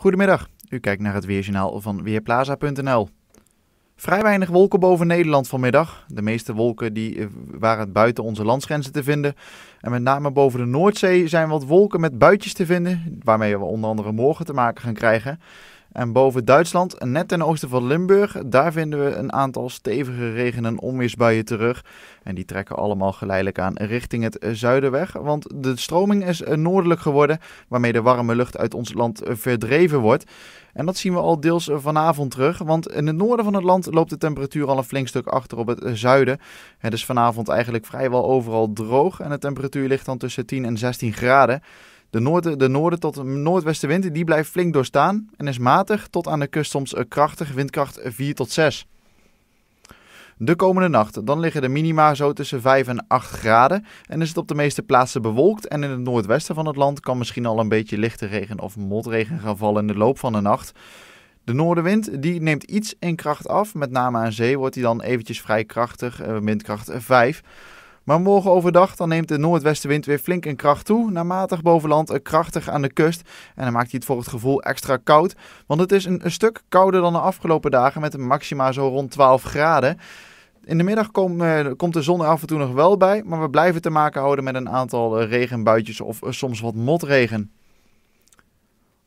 Goedemiddag, u kijkt naar het Weerjournaal van Weerplaza.nl. Vrij weinig wolken boven Nederland vanmiddag. De meeste wolken die eh, waren buiten onze landsgrenzen te vinden. En met name boven de Noordzee zijn wat wolken met buitjes te vinden, waarmee we onder andere morgen te maken gaan krijgen. En boven Duitsland, net ten oosten van Limburg, daar vinden we een aantal stevige regen- en onweersbuien terug. En die trekken allemaal geleidelijk aan richting het zuiden weg, want de stroming is eh, noordelijk geworden, waarmee de warme lucht uit ons land verdreven wordt. En dat zien we al deels eh, vanavond terug, want in het noorden van het land loopt de temperatuur al een flink stuk achter op het eh, zuiden. Het is vanavond eigenlijk vrijwel overal droog en de temperatuur ligt dan tussen 10 en 16 graden. De, noorden, de noorden tot noordwestenwind die blijft flink doorstaan en is matig tot aan de kust soms eh, krachtig, windkracht 4 tot 6. De komende nacht, dan liggen de minima zo tussen 5 en 8 graden en is het op de meeste plaatsen bewolkt en in het noordwesten van het land kan misschien al een beetje lichte regen of motregen gaan vallen in de loop van de nacht. De noordenwind die neemt iets in kracht af, met name aan zee wordt die dan eventjes vrij krachtig, eh, windkracht 5. Maar morgen overdag dan neemt de noordwestenwind weer flink in kracht toe. Naar matig boven eh, krachtig aan de kust. En dan maakt hij het voor het gevoel extra koud. Want het is een, stuk kouder dan de afgelopen dagen met een maxima zo rond 12 graden. In de middag eh, komt de zon er af en toe nog wel bij, maar we blijven te maken houden met een aantal eh, regenbuitjes of eh, soms wat motregen.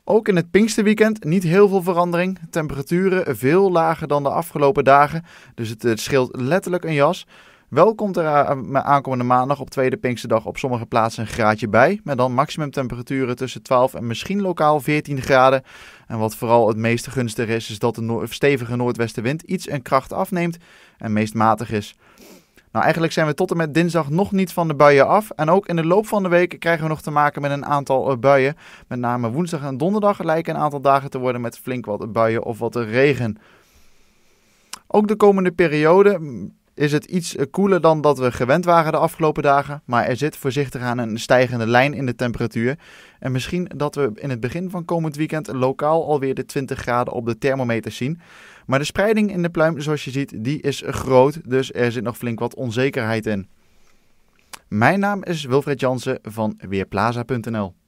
Ook in het Pinksterweekend niet heel veel verandering. Temperaturen veel lager dan de afgelopen dagen, dus het scheelt letterlijk een jas. Wel komt er eh, aankomende maandag op tweede Pinksterdag op sommige plaatsen een graadje bij. Met dan maximumtemperaturen tussen 12 en misschien lokaal 14 graden. En wat vooral het meest gunstig is, is dat de stevige noordwestenwind iets in kracht afneemt en meest matig is. Nou, eigenlijk zijn we tot en met dinsdag nog niet van de buien af. En ook in de loop van de week krijgen we nog te maken met een aantal eh, buien. Met name woensdag en donderdag lijken een aantal dagen te worden met flink wat buien of wat regen. Ook de komende periode is het iets eh, koeler dan dat we gewend waren de afgelopen dagen. Maar er zit voorzichtig aan een stijgende lijn in de temperatuur. En misschien dat we in het begin van komend weekend lokaal alweer de 20 graden op de thermometer zien. Maar de spreiding in de pluim, zoals je ziet, die is groot. Dus er zit nog flink wat onzekerheid in. Mijn naam is Wilfred Jansen van Weerplaza.nl.